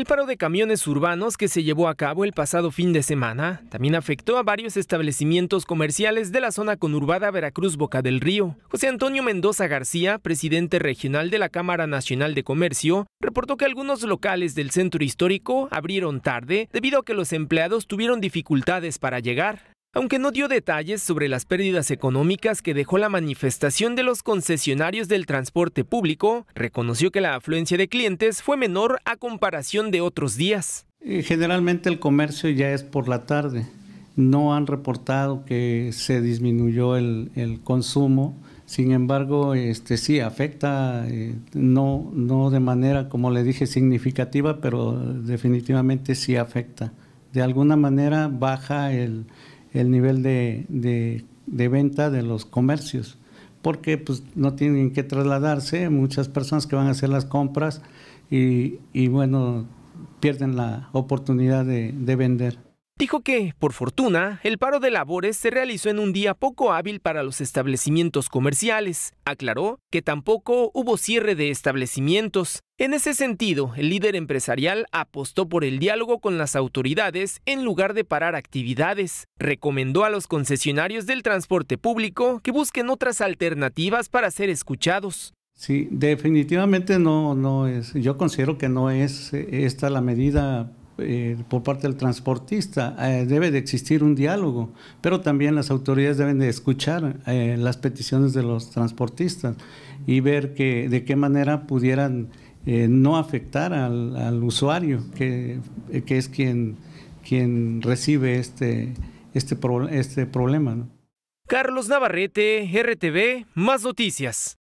El paro de camiones urbanos que se llevó a cabo el pasado fin de semana también afectó a varios establecimientos comerciales de la zona conurbada Veracruz-Boca del Río. José Antonio Mendoza García, presidente regional de la Cámara Nacional de Comercio, reportó que algunos locales del centro histórico abrieron tarde debido a que los empleados tuvieron dificultades para llegar. Aunque no dio detalles sobre las pérdidas económicas que dejó la manifestación de los concesionarios del transporte público, reconoció que la afluencia de clientes fue menor a comparación de otros días. Eh, generalmente el comercio ya es por la tarde. No han reportado que se disminuyó el, consumo. Sin embargo, este sí afecta, eh, no, no de manera, como le dije, significativa, pero definitivamente sí afecta. De alguna manera baja el, el nivel de, de, venta de los comercios, porque pues, no tienen que trasladarse muchas personas que van a hacer las compras y, y bueno, pierden la oportunidad de vender. Dijo que, por fortuna, el paro de labores se realizó en un día poco hábil para los establecimientos comerciales. Aclaró que tampoco hubo cierre de establecimientos. En ese sentido, el líder empresarial apostó por el diálogo con las autoridades en lugar de parar actividades. Recomendó a los concesionarios del transporte público que busquen otras alternativas para ser escuchados. Sí, definitivamente no, no es. Yo considero que no es eh, esta la medida eh, por parte del transportista. Eh, debe de existir un diálogo, pero también las autoridades deben de escuchar eh, las peticiones de los transportistas y ver de qué manera pudieran no afectar al, usuario, que, es quien, quien recibe este, este, este problema. Carlos Navarrete, RTV, más noticias.